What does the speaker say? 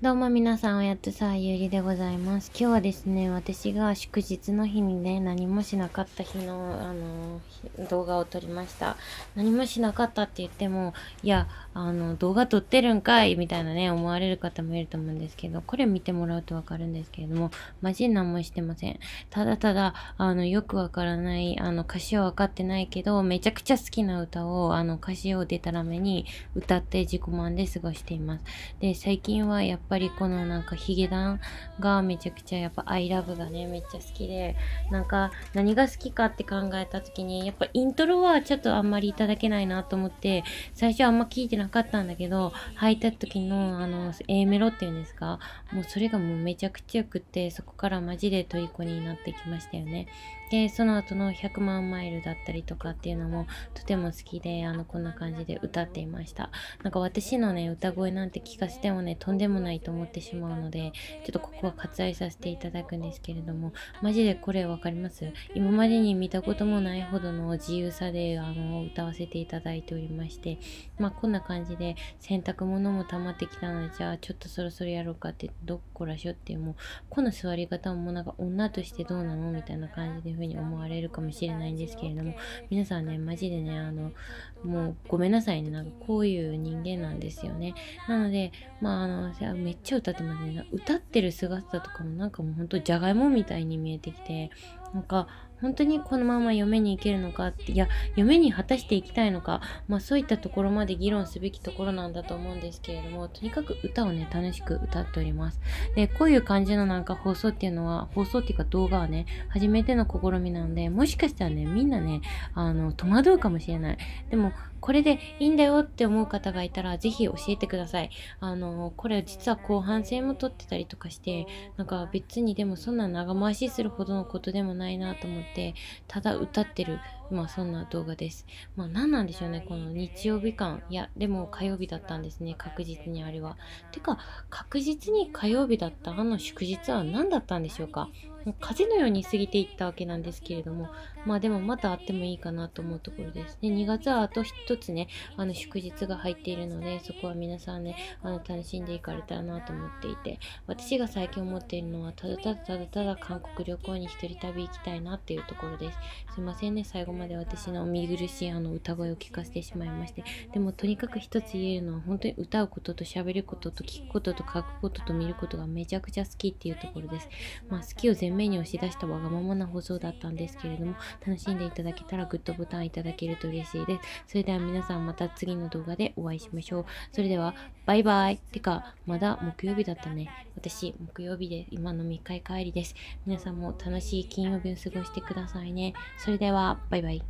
どうも皆さん、おやつさあ、ゆりでございます。今日はですね、私が祝日の日にね、何もしなかった日の、あのー、動画を撮りました。何もしなかったって言っても、いや、あの、動画撮ってるんかいみたいなね、思われる方もいると思うんですけど、これ見てもらうとわかるんですけれども、マジ何もしてません。ただただ、あの、よくわからない、あの、歌詞はわかってないけど、めちゃくちゃ好きな歌を、あの、歌詞をデたらめに歌って自己満で過ごしています。で、最近はやっぱぱりこのなんかヒゲダンがめちゃくちゃやっぱアイラブがね、めっちゃ好きで、なんか何が好きかって考えた時に、やっぱイントロはちょっとあんまりいただけないなと思って、最初あんま聞いてなかったんだけど、履いた時のあの、A メロっていうんですか、もうそれがもうめちゃくちゃ良くって、そこからマジで虜になってきましたよね。で、その後の100万マイルだったりとかっていうのもとても好きで、あの、こんな感じで歌っていました。なんか私のね、歌声なんて聞かせてもね、とんでもないないと思ってしまうので、ちょっとここは割愛させていただくんですけれども、マジでこれわかります今までに見たこともないほどの自由さで、あの、歌わせていただいておりまして、まあ、こんな感じで洗濯物も溜まってきたので、じゃあちょっとそろそろやろうかって、どっこらしょってもう、この座り方もなんか女としてどうなのみたいな感じでふうに思われるかもしれないんですけれども、皆さんね、マジでね、あの、もうごめんなさいね、なんかこういう人間なんですよね。なので、まあ、あの、めっちゃ歌ってますね歌ってる姿とかもなんかもうほんとじゃがいもみたいに見えてきてなんか本当にこのまま嫁に行けるのかっていや嫁に果たしていきたいのか、まあ、そういったところまで議論すべきところなんだと思うんですけれどもとにかく歌をね楽しく歌っておりますでこういう感じのなんか放送っていうのは放送っていうか動画はね初めての試みなのでもしかしたらねみんなねあの戸惑うかもしれないでもこれでいいんだよって思う方がいたらぜひ教えてくださいあのこれ実は後半戦も撮ってたりとかしてなんか別にでもそんな長回しするほどのことでもないなと思っててただ歌ってる、まあ、そんな動画です。まあ、何なんでしょうね、この日曜日感。いや、でも火曜日だったんですね、確実にあれは。てか、確実に火曜日だったあの祝日は何だったんでしょうかもう風のように過ぎていったわけなんですけれども、まあでもまたあってもいいかなと思うところですね。2月はあと1つね、あの祝日が入っているので、そこは皆さんね、あの楽しんでいかれたらなと思っていて、私が最近思っているのは、ただただただただ韓国旅行に一人旅行きたいなっていうところです。すいませんね、最後まで私の見苦しいあの歌声を聞かせてしまいまして、でもとにかく一つ言えるのは、本当に歌うことと喋ることと聞くことと書くことと見ることがめちゃくちゃ好きっていうところです。まあ好きを全目に押し出したわがままな放送だったんですけれども、楽しんでいただけたらグッドボタンいただけると嬉しいです。それでは皆さんまた次の動画でお会いしましょう。それでは、バイバイ。てか、まだ木曜日だったね。私、木曜日で今の3日帰りです。皆さんも楽しい金曜日を過ごしてくださいね。それでは、バイバイ。